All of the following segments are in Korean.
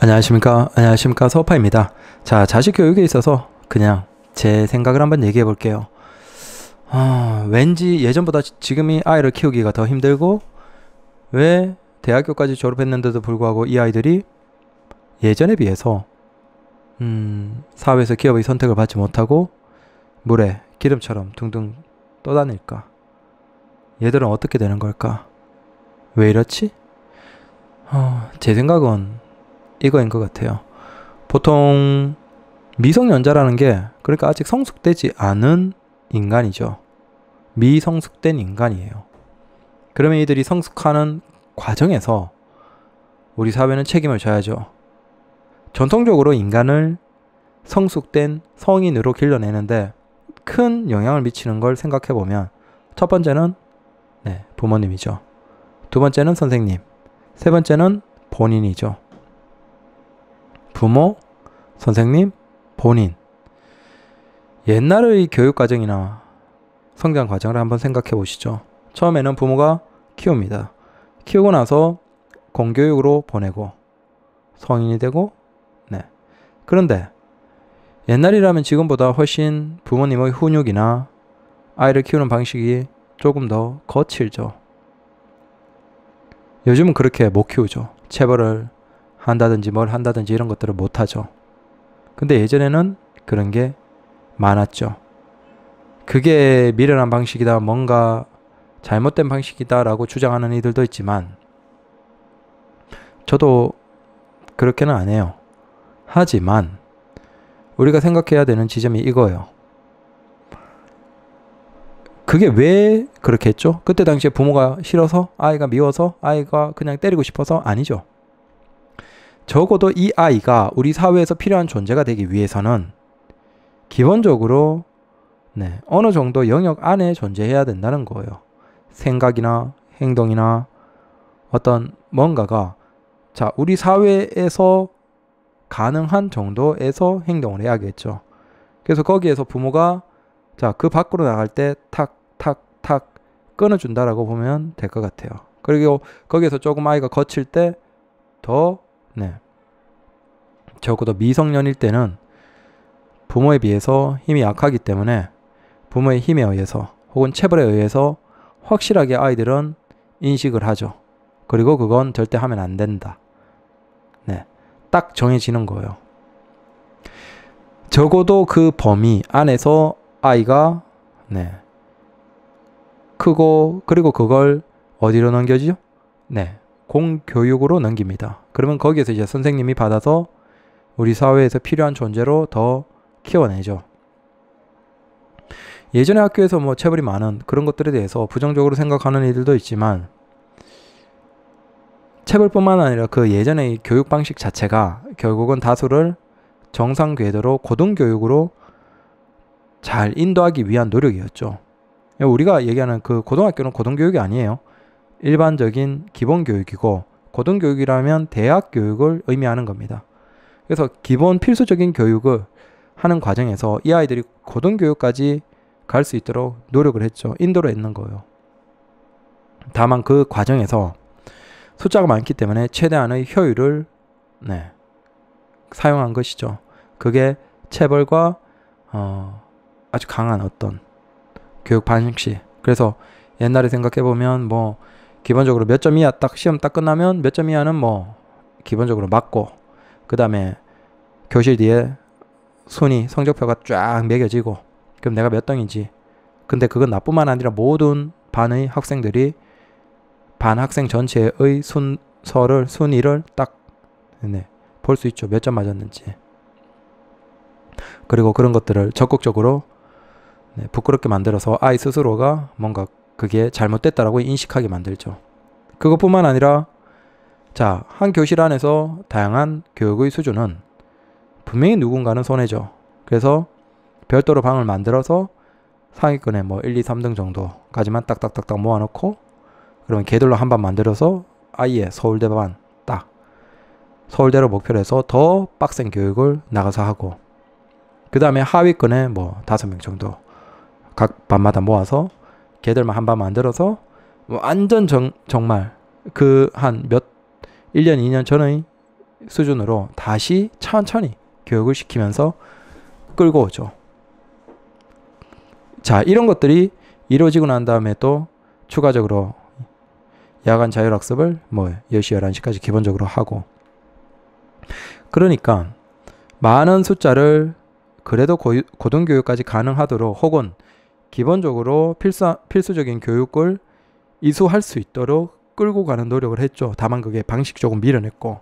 안녕하십니까 안녕하십니까 서파입니다 자 자식 교육에 있어서 그냥 제 생각을 한번 얘기해 볼게요 아, 왠지 예전보다 지금이 아이를 키우기가 더 힘들고 왜 대학교까지 졸업했는데도 불구하고 이 아이들이 예전에 비해서 음, 사회에서 기업의 선택을 받지 못하고 물에 기름처럼 둥둥 떠다닐까? 얘들은 어떻게 되는 걸까? 왜 이렇지? 어, 제 생각은 이거인 것 같아요. 보통 미성년자라는 게 그러니까 아직 성숙되지 않은 인간이죠. 미성숙된 인간이에요. 그러면 이들이 성숙하는 과정에서 우리 사회는 책임을 져야죠. 전통적으로 인간을 성숙된 성인으로 길러내는데 큰 영향을 미치는 걸 생각해 보면 첫 번째는 네, 부모님이죠. 두 번째는 선생님. 세 번째는 본인이죠. 부모, 선생님, 본인. 옛날의 교육 과정이나 성장 과정을 한번 생각해 보시죠. 처음에는 부모가 키웁니다. 키우고 나서 공교육으로 보내고 성인이 되고 네. 그런데 옛날이라면 지금보다 훨씬 부모님의 훈육이나 아이를 키우는 방식이 조금 더 거칠죠. 요즘은 그렇게 못 키우죠. 체벌을 한다든지 뭘 한다든지 이런 것들을 못하죠. 근데 예전에는 그런 게 많았죠. 그게 미련한 방식이다, 뭔가 잘못된 방식이다라고 주장하는 이들도 있지만, 저도 그렇게는 안 해요. 하지만, 우리가 생각해야 되는 지점이 이거예요. 그게 왜 그렇게 했죠? 그때 당시에 부모가 싫어서, 아이가 미워서, 아이가 그냥 때리고 싶어서 아니죠. 적어도 이 아이가 우리 사회에서 필요한 존재가 되기 위해서는 기본적으로 네, 어느 정도 영역 안에 존재해야 된다는 거예요. 생각이나 행동이나 어떤 뭔가가 자, 우리 사회에서 가능한 정도에서 행동을 해야겠죠. 그래서 거기에서 부모가 자, 그 밖으로 나갈 때 탁, 탁, 탁 끊어준다라고 보면 될 것 같아요. 그리고 거기에서 조금 아이가 거칠 때더 네. 적어도 미성년일 때는 부모에 비해서 힘이 약하기 때문에 부모의 힘에 의해서 혹은 체벌에 의해서 확실하게 아이들은 인식을 하죠. 그리고 그건 절대 하면 안 된다. 네. 딱 정해지는 거예요. 적어도 그 범위 안에서 아이가 네. 크고 그리고 그걸 어디로 넘겨지죠? 네. 공교육으로 넘깁니다. 그러면 거기에서 이제 선생님이 받아서 우리 사회에서 필요한 존재로 더 키워내죠. 예전에 학교에서 뭐 체벌이 많은 그런 것들에 대해서 부정적으로 생각하는 이들도 있지만 체벌뿐만 아니라 그 예전의 교육 방식 자체가 결국은 다수를 정상 궤도로 고등 교육으로 잘 인도하기 위한 노력이었죠. 우리가 얘기하는 그 고등학교는 고등교육이 아니에요. 일반적인 기본 교육이고 고등교육이라면 대학 교육을 의미하는 겁니다. 그래서 기본 필수적인 교육을 하는 과정에서 이 아이들이 고등교육까지 갈 수 있도록 노력을 했죠. 인도를 했는 거예요. 다만 그 과정에서 숫자가 많기 때문에 최대한의 효율을 네, 사용한 것이죠. 그게 체벌과 어, 아주 강한 어떤 교육 방식시. 그래서 옛날에 생각해 보면 뭐 기본적으로 몇 점 이하 딱 시험 딱 끝나면 몇 점 이하는 뭐 기본적으로 맞고 그 다음에 교실 뒤에 순위 성적표가 쫙 매겨지고 그럼 내가 몇 등인지 근데 그건 나뿐만 아니라 모든 반의 학생들이 반 학생 전체의 순서를 순위를 딱 네, 볼 수 있죠 몇 점 맞았는지 그리고 그런 것들을 적극적으로 네, 부끄럽게 만들어서 아이 스스로가 뭔가 그게 잘못됐다라고 인식하게 만들죠. 그것뿐만 아니라 자, 한 교실 안에서 다양한 교육의 수준은 분명히 누군가는 손해죠. 그래서 별도로 방을 만들어서 상위권에 뭐 1, 2, 3등 정도까지만 딱딱딱딱 모아놓고 그러면 걔들로 한반 만들어서 아예 서울대 반딱 서울대로 목표로 해서 더 빡센 교육을 나가서 하고 그 다음에 하위권에 뭐 다섯 명 정도 각 반마다 모아서 걔들만한반 만들어서 뭐 완전 정, 정말 그 한 몇 1년, 2년 전의 수준으로 다시 천천히 교육을 시키면서 끌고 오죠. 자, 이런 것들이 이루어지고 난 다음에 또 추가적으로 야간 자율학습을 뭐 10시, 11시까지 기본적으로 하고 그러니까 많은 숫자를 그래도 고, 고등교육까지 가능하도록 혹은 기본적으로 필수, 필수적인 교육을 이수할 수 있도록 끌고 가는 노력을 했죠. 다만 그게 방식적으로 밀어냈고.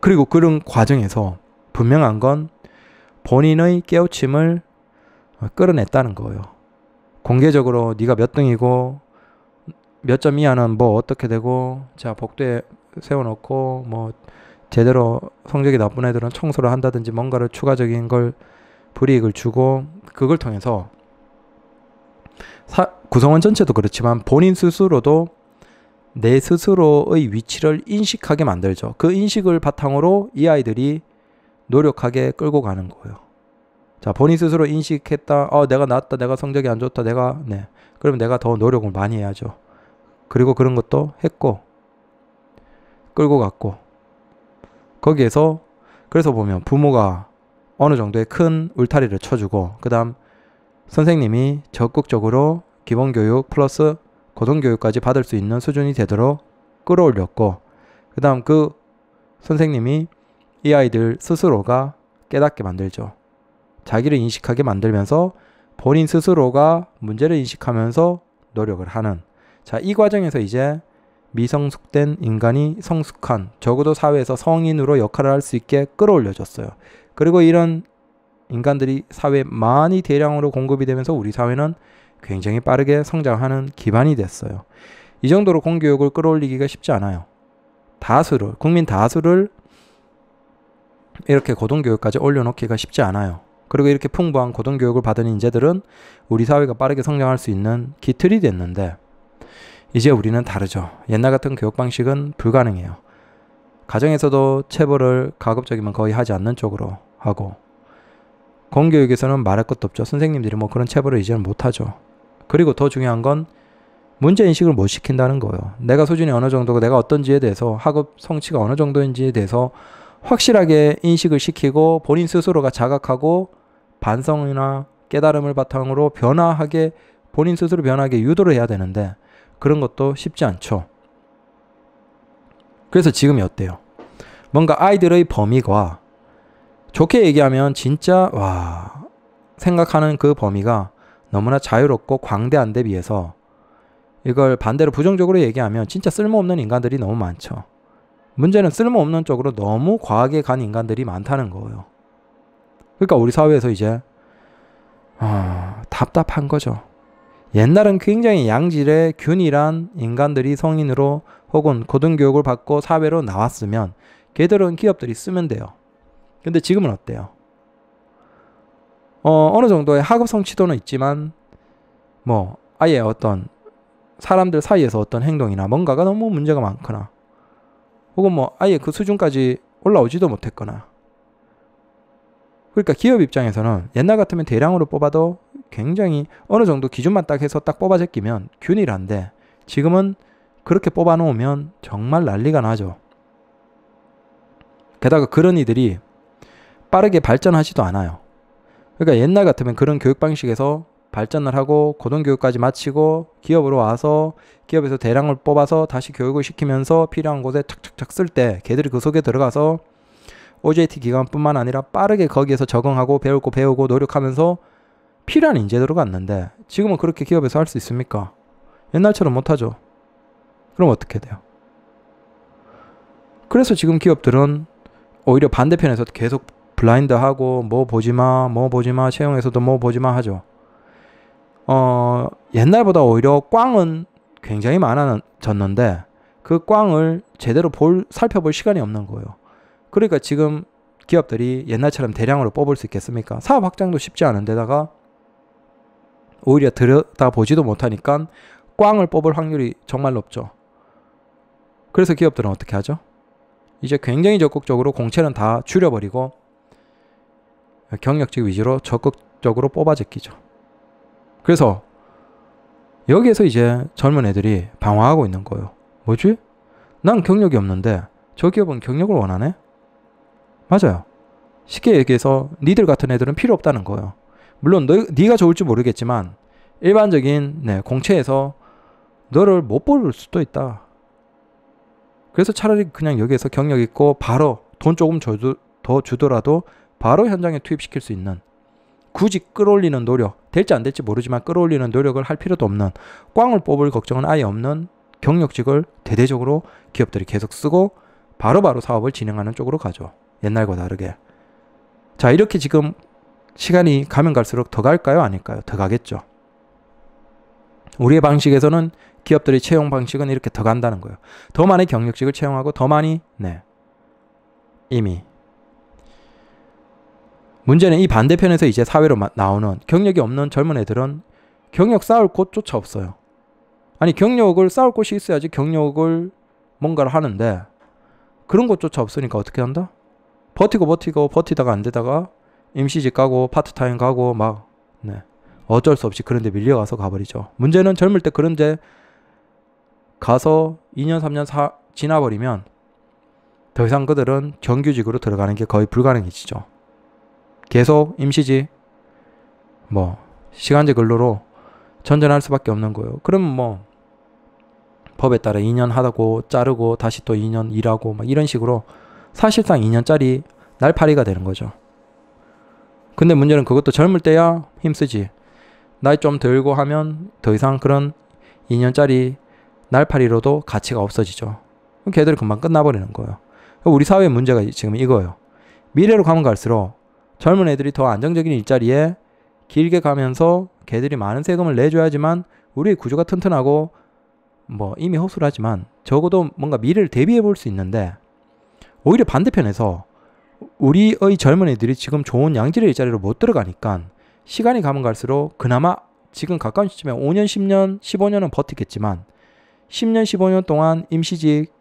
그리고 그런 과정에서 분명한 건 본인의 깨우침을 어, 끌어냈다는 거예요. 공개적으로 네가 몇 등이고 몇 점 이하는 뭐 어떻게 되고 자 복도에 세워놓고 뭐 제대로 성적이 나쁜 애들은 청소를 한다든지 뭔가를 추가적인 걸 불이익을 주고 그걸 통해서 사, 구성원 전체도 그렇지만 본인 스스로도 내 스스로의 위치를 인식하게 만들죠. 그 인식을 바탕으로 이 아이들이 노력하게 끌고 가는 거예요. 자, 본인 스스로 인식했다. 어, 내가 나왔다. 내가 성적이 안 좋다. 내가 네. 그러면 내가 더 노력을 많이 해야죠. 그리고 그런 것도 했고 끌고 갔고 거기에서 그래서 보면 부모가 어느 정도의 큰 울타리를 쳐주고 그 다음 선생님이 적극적으로 기본교육 플러스 고등교육까지 받을 수 있는 수준이 되도록 끌어올렸고 그 다음 그 선생님이 이 아이들 스스로가 깨닫게 만들죠. 자기를 인식하게 만들면서 본인 스스로가 문제를 인식하면서 노력을 하는 자, 이 과정에서 이제 미성숙된 인간이 성숙한 적어도 사회에서 성인으로 역할을 할 수 있게 끌어올려줬어요. 그리고 이런 인간들이 사회에 많이 대량으로 공급이 되면서 우리 사회는 굉장히 빠르게 성장하는 기반이 됐어요. 이 정도로 공교육을 끌어올리기가 쉽지 않아요. 다수를, 국민 다수를 이렇게 고등교육까지 올려놓기가 쉽지 않아요. 그리고 이렇게 풍부한 고등교육을 받은 인재들은 우리 사회가 빠르게 성장할 수 있는 기틀이 됐는데, 이제 우리는 다르죠. 옛날 같은 교육 방식은 불가능해요. 가정에서도 체벌을 가급적이면 거의 하지 않는 쪽으로 하고 공교육에서는 말할 것도 없죠. 선생님들이 뭐 그런 체벌을 이제는 못하죠. 그리고 더 중요한 건 문제 인식을 못 시킨다는 거예요. 내가 수준이 어느 정도고 내가 어떤지에 대해서 학업 성취가 어느 정도인지에 대해서 확실하게 인식을 시키고 본인 스스로가 자각하고 반성이나 깨달음을 바탕으로 변화하게 본인 스스로 변화하게 유도를 해야 되는데 그런 것도 쉽지 않죠. 그래서 지금이 어때요? 뭔가 아이들의 범위가 좋게 얘기하면 진짜 와 생각하는 그 범위가 너무나 자유롭고 광대한데 비해서 이걸 반대로 부정적으로 얘기하면 진짜 쓸모없는 인간들이 너무 많죠. 문제는 쓸모없는 쪽으로 너무 과하게 간 인간들이 많다는 거예요. 그러니까 우리 사회에서 이제 아, 답답한 거죠. 옛날은 굉장히 양질의 균일한 인간들이 성인으로 혹은 고등교육을 받고 사회로 나왔으면 걔들은 기업들이 쓰면 돼요. 근데 지금은 어때요? 어, 어느 정도의 학업 성취도는 있지만 뭐 아예 어떤 사람들 사이에서 어떤 행동이나 뭔가가 너무 문제가 많거나 혹은 뭐 아예 그 수준까지 올라오지도 못했거나 그러니까 기업 입장에서는 옛날 같으면 대량으로 뽑아도 굉장히 어느 정도 기준만 딱 해서 딱 뽑아 제끼면 균일한데 지금은 그렇게 뽑아 놓으면 정말 난리가 나죠. 게다가 그런 이들이 빠르게 발전하지도 않아요. 그러니까 옛날 같으면 그런 교육 방식에서 발전을 하고 고등교육까지 마치고 기업으로 와서 기업에서 대량을 뽑아서 다시 교육을 시키면서 필요한 곳에 착착착 쓸때 걔들이 그 속에 들어가서 OJT 기간뿐만 아니라 빠르게 거기에서 적응하고 배우고 배우고 노력하면서 필요한 인재들어 갔는데 지금은 그렇게 기업에서 할 수 있습니까? 옛날처럼 못하죠. 그럼 어떻게 돼요? 그래서 지금 기업들은 오히려 반대편에서 계속 블라인드하고 뭐 보지마 뭐 보지마 채용에서도 뭐 보지마 하죠. 어 옛날보다 오히려 꽝은 굉장히 많아졌는데 그 꽝을 제대로 볼 살펴볼 시간이 없는 거예요. 그러니까 지금 기업들이 옛날처럼 대량으로 뽑을 수 있겠습니까? 사업 확장도 쉽지 않은데다가 오히려 들여다보지도 못하니까 꽝을 뽑을 확률이 정말 높죠. 그래서 기업들은 어떻게 하죠? 이제 굉장히 적극적으로 공채는 다 줄여버리고 경력직 위주로 적극적으로 뽑아 제끼죠. 그래서 여기에서 이제 젊은 애들이 방황하고 있는 거예요. 뭐지? 난 경력이 없는데 저 기업은 경력을 원하네? 맞아요. 쉽게 얘기해서 니들 같은 애들은 필요 없다는 거예요. 물론 너, 네가 좋을지 모르겠지만 일반적인 네, 공채에서 너를 못 부를 수도 있다. 그래서 차라리 그냥 여기에서 경력 있고 바로 돈 조금 줘도, 더 주더라도 바로 현장에 투입시킬 수 있는 굳이 끌어올리는 노력 될지 안 될지 모르지만 끌어올리는 노력을 할 필요도 없는 꽝을 뽑을 걱정은 아예 없는 경력직을 대대적으로 기업들이 계속 쓰고 바로바로 바로 사업을 진행하는 쪽으로 가죠. 옛날과 다르게. 자, 이렇게 지금 시간이 가면 갈수록 더 갈까요? 아닐까요? 더 가겠죠. 우리의 방식에서는 기업들의 채용 방식은 이렇게 더 간다는 거예요. 더많이 경력직을 채용하고 더 많이, 네. 이미 문제는 이 반대편에서 이제 사회로 나오는 경력이 없는 젊은 애들은 경력 쌓을 곳조차 없어요. 아니 경력을 쌓을 곳이 있어야지 경력을 뭔가를 하는데 그런 곳조차 없으니까 어떻게 한다? 버티고 버티고 버티다가 안 되다가 임시직 가고 파트타임 가고 막 네. 어쩔 수 없이 그런 데 밀려가서 가버리죠. 문제는 젊을 때 그런 데 가서 2년 3년 사, 지나버리면 더 이상 그들은 정규직으로 들어가는 게 거의 불가능해지죠. 계속 임시지 뭐, 시간제 근로로 전전할 수밖에 없는 거예요. 그러면 뭐, 법에 따라 2년 하다고 자르고 다시 또 2년 일하고 막 이런 식으로 사실상 2년짜리 날파리가 되는 거죠. 근데 문제는 그것도 젊을 때야 힘쓰지. 나이 좀 들고 하면 더 이상 그런 2년짜리 날파리로도 가치가 없어지죠. 그럼 걔들이 금방 끝나버리는 거예요. 우리 사회의 문제가 지금 이거예요. 미래로 가면 갈수록 젊은 애들이 더 안정적인 일자리에 길게 가면서 걔들이 많은 세금을 내줘야지만 우리의 구조가 튼튼하고 뭐 이미 허술하지만 적어도 뭔가 미래를 대비해 볼 수 있는데 오히려 반대편에서 우리의 젊은 애들이 지금 좋은 양질의 일자리로 못 들어가니까 시간이 가면 갈수록 그나마 지금 가까운 시점에 5년, 10년, 15년은 버티겠지만 10년, 15년 동안 임시직,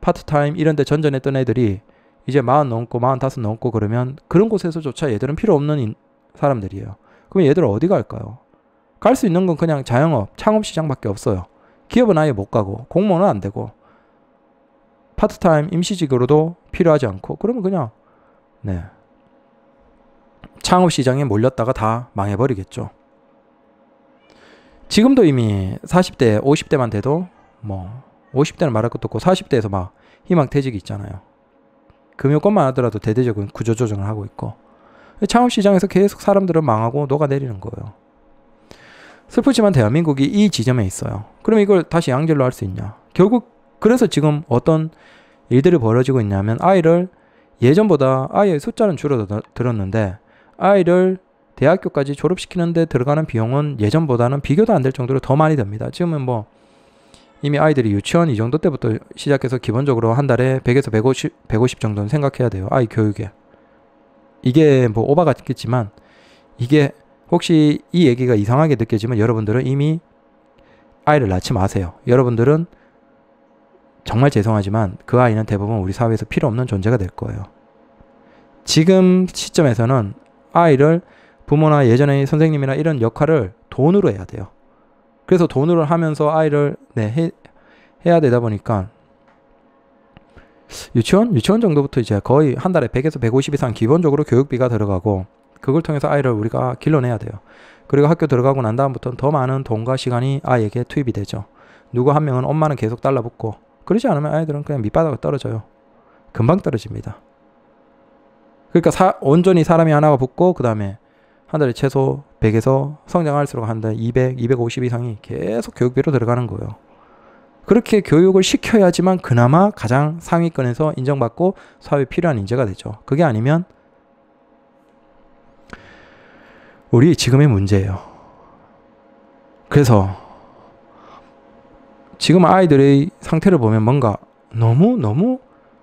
파트타임 이런 데 전전했던 애들이 이제 마흔 넘고 마흔다섯 넘고 그러면 그런 곳에서조차 얘들은 필요 없는 인, 사람들이에요. 그럼 얘들 어디 갈까요? 갈 수 있는 건 그냥 자영업, 창업 시장밖에 없어요. 기업은 아예 못 가고 공무원은 안 되고 파트타임 임시직으로도 필요하지 않고 그러면 그냥 네. 창업 시장에 몰렸다가 다 망해버리겠죠. 지금도 이미 40대, 50대만 돼도 뭐 50대는 말할 것도 없고 40대에서 막 희망퇴직이 있잖아요. 금융권만 하더라도 대대적인 구조 조정을 하고 있고 창업시장에서 계속 사람들은 망하고 녹아내리는 거예요. 슬프지만 대한민국이 이 지점에 있어요. 그럼 이걸 다시 양질로 할 수 있냐? 결국 그래서 지금 어떤 일들이 벌어지고 있냐면 아이를 예전보다 아이의 숫자는 줄어들었는데 아이를 대학교까지 졸업시키는데 들어가는 비용은 예전보다는 비교도 안 될 정도로 더 많이 듭니다. 지금은 뭐 이미 아이들이 유치원 이 정도 때부터 시작해서 기본적으로 한 달에 100에서 150, 150 정도는 생각해야 돼요. 아이 교육에. 이게 뭐 오바 같겠지만 이게 혹시 이 얘기가 이상하게 느껴지면 여러분들은 이미 아이를 낳지 마세요. 여러분들은 정말 죄송하지만 그 아이는 대부분 우리 사회에서 필요 없는 존재가 될 거예요. 지금 시점에서는 아이를 부모나 예전의 선생님이나 이런 역할을 돈으로 해야 돼요. 그래서 돈으로 하면서 아이를 네, 해, 해야 되다 보니까 유치원 유치원 정도부터 이제 거의 한 달에 100에서 150 이상 기본적으로 교육비가 들어가고 그걸 통해서 아이를 우리가 길러내야 돼요. 그리고 학교 들어가고 난 다음부터는 더 많은 돈과 시간이 아이에게 투입이 되죠. 누구 한 명은 엄마는 계속 달라붙고 그러지 않으면 아이들은 그냥 밑바닥으로 떨어져요. 금방 떨어집니다. 그러니까 사, 온전히 사람이 하나가 붙고 그 다음에 한 달에 최소 100에서 성장할수록 한달 200, 250 이상이 계속 교육비로 들어가는 거예요. 그렇게 교육을 시켜야지만 그나마 가장 상위권에서 인정받고 사회에 필요한 인재가 되죠. 그게 아니면 우리 지금의 문제예요. 그래서 지금 아이들의 상태를 보면 뭔가 너무 너무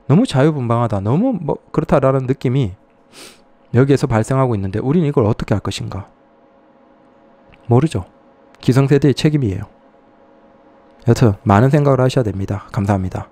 너무 자유분방하다. 너무 뭐 그렇다라는 느낌이 여기에서 발생하고 있는데 우리는 이걸 어떻게 할 것인가? 모르죠. 기성세대의 책임이에요. 여튼 많은 생각을 하셔야 됩니다. 감사합니다.